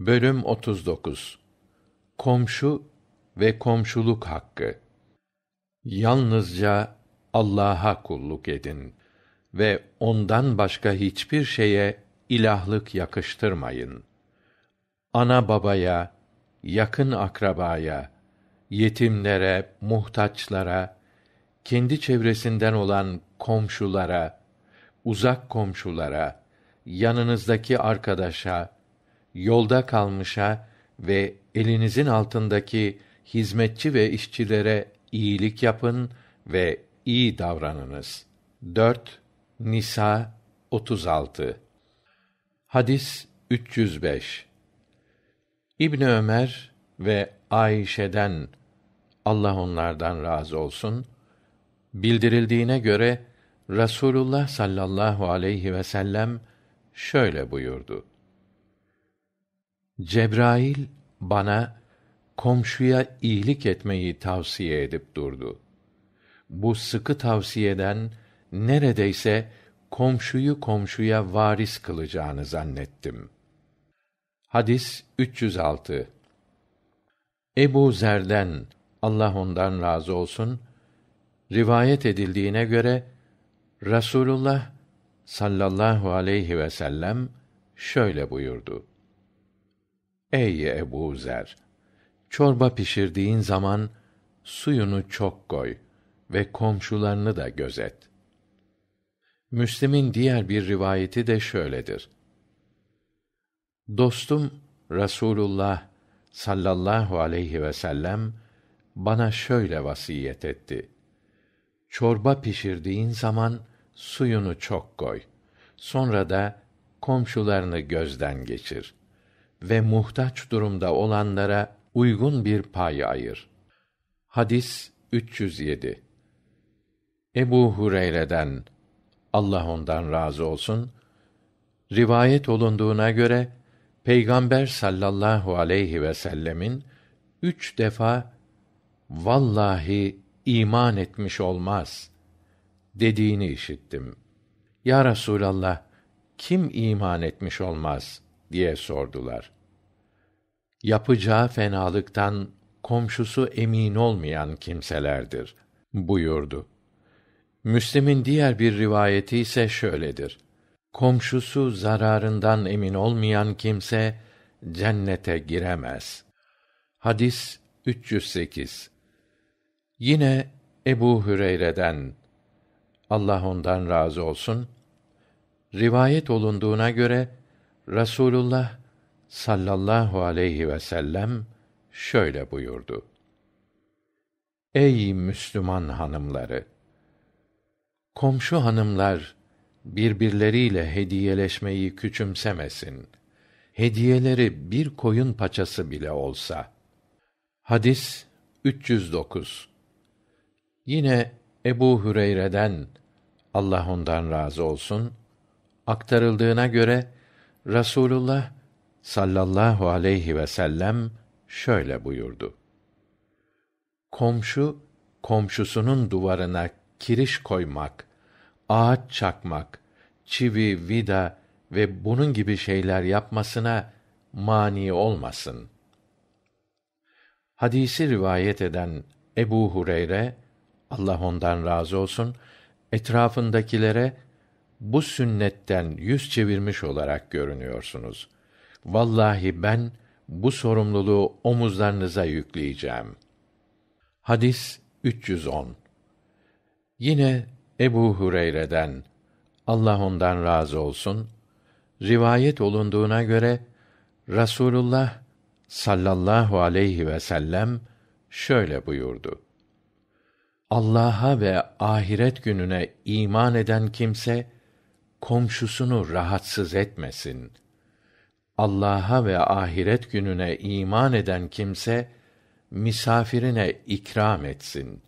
Bölüm 39 Komşu ve komşuluk hakkı Yalnızca Allah'a kulluk edin ve ondan başka hiçbir şeye ilahlık yakıştırmayın. Ana babaya, yakın akrabaya, yetimlere, muhtaçlara, kendi çevresinden olan komşulara, uzak komşulara, yanınızdaki arkadaşa, yolda kalmışa ve elinizin altındaki hizmetçi ve işçilere iyilik yapın ve iyi davranınız. 4 Nisa 36 Hadis 305 İbn Ömer ve Ayşe'den Allah onlardan razı olsun bildirildiğine göre Rasulullah sallallahu aleyhi ve sellem şöyle buyurdu cebrail bana komşuya iyilik etmeyi tavsiye edip durdu bu sıkı tavsiyeden neredeyse komşuyu komşuya varis kılacağını zannettim hadis ebu zer'den allah ondan razı olsun rivayet edildiğine göre rasulullah sallallahu aleyhi vesellem şöyle buyurdu Ey Ebu Zer! Çorba pişirdiğin zaman suyunu çok koy ve komşularını da gözet. Müslim'in diğer bir rivayeti de şöyledir. Dostum Rasulullah sallallahu aleyhi ve sellem bana şöyle vasiyet etti. Çorba pişirdiğin zaman suyunu çok koy. Sonra da komşularını gözden geçir.'' ve muhtaç durumda olanlara uygun bir pay ayır. Hadis 307. Ebu Hureyre'den Allah ondan razı olsun rivayet olunduğuna göre Peygamber sallallahu aleyhi ve sellemin üç defa vallahi iman etmiş olmaz dediğini işittim. Ya Resulallah kim iman etmiş olmaz?'' diye sordular yapacağı fenalıktan komşusu emin olmayan kimselerdir buyurdu müslim'in diğer bir rivayeti ise şöyledir komşusu zararından emin olmayan kimse cennete giremez hadis yine ebu hüreyre'den allah ondan razı olsun rivayet olunduğuna göre rasulullah sallallahu aleyhi vsellem şöyle buyurdu ey müslüman hanımları komşu hanımlar birbirleriyle hediyeleşmeyi küçümsemesin hediyeleri bir koyun paçası bile olsa hadis yine ebu hüreyre'den allah ondan razı olsun aktarıldığına göre rasulullah sallallahu aleyhi vsellem şöyle buyurdu komşu komşusunun duvarına kiriş koymak ağaç çakmak çivi vida ve bunun gibi şeyler yapmasına mani olmasın hadisi rivayet eden ebu hureyre allah ondan razı olsun etrafındakilere bu sünnetten yüz çevirmiş olarak görünüyorsunuz. Vallahi ben bu sorumluluğu omuzlarınıza yükleyeceğim. Hadis 310. Yine Ebu Hureyre'den Allah ondan razı olsun rivayet olunduğuna göre Rasulullah sallallahu aleyhi ve sellem şöyle buyurdu. Allah'a ve ahiret gününe iman eden kimse komşusunu rahatsız etmesin allah'a ve ahiret gününe iman eden kimse misafirine ikram etsin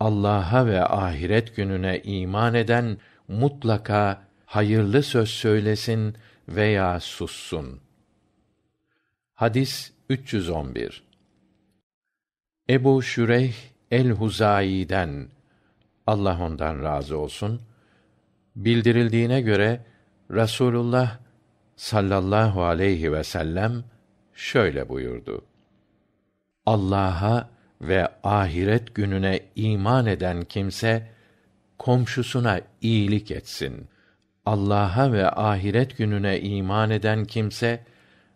allah'a ve ahiret gününe iman eden mutlaka hayırlı söz söylesin veya sussun hadis ebu şüreyh el-huzâyiden allah ondan razı olsun Bildirildiğine göre Rasulullah sallallahu aleyhi ve sellem şöyle buyurdu: Allah'a ve ahiret gününe iman eden kimse komşusuna iyilik etsin. Allah'a ve ahiret gününe iman eden kimse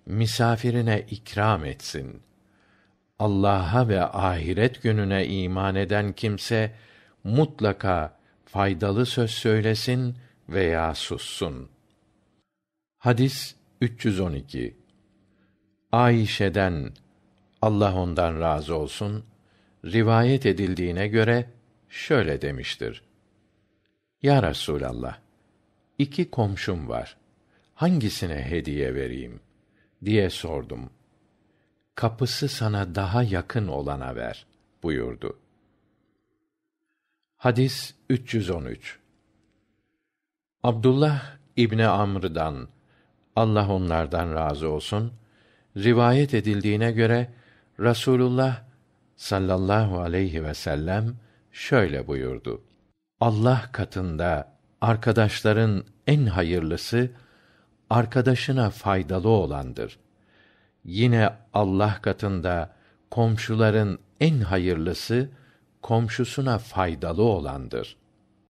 misafirine ikram etsin. Allah'a ve ahiret gününe iman eden kimse mutlaka faydalı söz söylesin veya sussun hadis ayişeden allah ondan razı olsun rivayet edildiğine göre şöyle demiştir ya rasulallah iki komşum var hangisine hediye vereyim diye sordum kapısı sana daha yakın olana ver buyurdu Hadis 313. Abdullah İbni Amr'dan Allah onlardan razı olsun rivayet edildiğine göre Rasulullah sallallahu aleyhi ve sellem şöyle buyurdu. Allah katında arkadaşların en hayırlısı arkadaşına faydalı olandır. Yine Allah katında komşuların en hayırlısı komşusuna faydalı olandır.